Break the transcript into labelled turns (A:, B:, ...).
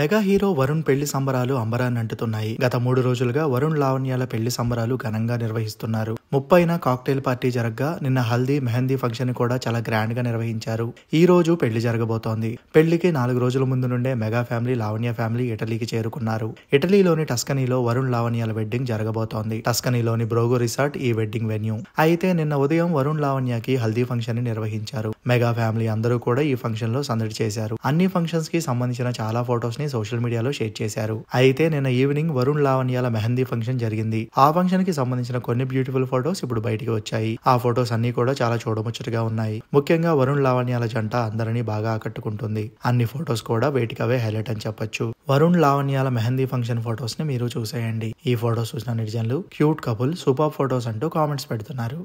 A: mega hero Varun పెళ్లి సంబరాలు అంబరాన్ని అంటుతున్నాయి గత మూడు రోజులుగా వరుణ్ లావణ్యాల పెళ్లి సంబరాలు ఘనంగా నిర్వహిస్తున్నారు ముప్పైన కాక్టైల్ పార్టీ జరగ్గా నిన్న హల్దీ మెహందీ ఫంక్షన్ కూడా చాలా గ్రాండ్ గా నిర్వహించారు ఈ రోజు పెళ్లి జరగబోతోంది పెళ్లికి నాలుగు రోజుల ముందు నుండే మెగా ఫ్యామిలీ లావణ్య ఫ్యామిలీ ఇటలీకి చేరుకున్నారు ఇటలీలోని టస్కనీలో వరుణ్ లావణ్యాల వెడ్డింగ్ జరగబోతోంది టస్కనీలోని బ్రోగో రిసార్ట్ ఈ వెడ్డింగ్ వెన్యూ అయితే నిన్న ఉదయం వరుణ్ లావణ్యకి హల్దీ ఫంక్షన్ ని నిర్వహించారు మెగా ఫ్యామిలీ అందరూ కూడా ఈ ఫంక్షన్ లో సందడి చేశారు అన్ని ఫంక్షన్స్ కి సంబంధించిన చాలా ఫొటోస్ ని సోషల్ మీడియాలో షేర్ చేశారు అయితే నిన్న ఈవినింగ్ వరుణ్ లావణ్యాల మెహందీ ఫంక్షన్ జరిగింది ఆ ఫంక్షన్ కి సంబంధించిన కొన్ని బ్యూటిఫుల్ ఫొటోస్ ఇప్పుడు బయటికి వచ్చాయి ఆ ఫొటోస్ అన్ని కూడా చాలా చూడముచ్చటగా ఉన్నాయి ముఖ్యంగా వరుణ్ లావణ్యాల జంట అందరినీ బాగా ఆకట్టుకుంటుంది అన్ని ఫొటోస్ కూడా వేటికవే హైలైట్ అని చెప్పొచ్చు వరుణ్ లావణ్యాల మెహందీ ఫంక్షన్ ఫొటోస్ ని మీరు చూసేయండి ఈ ఫొటోస్ చూసిన నిర్జన్లు క్యూట్ కపుల్ సూపర్ ఫొటోస్ అంటూ కామెంట్స్ పెడుతున్నారు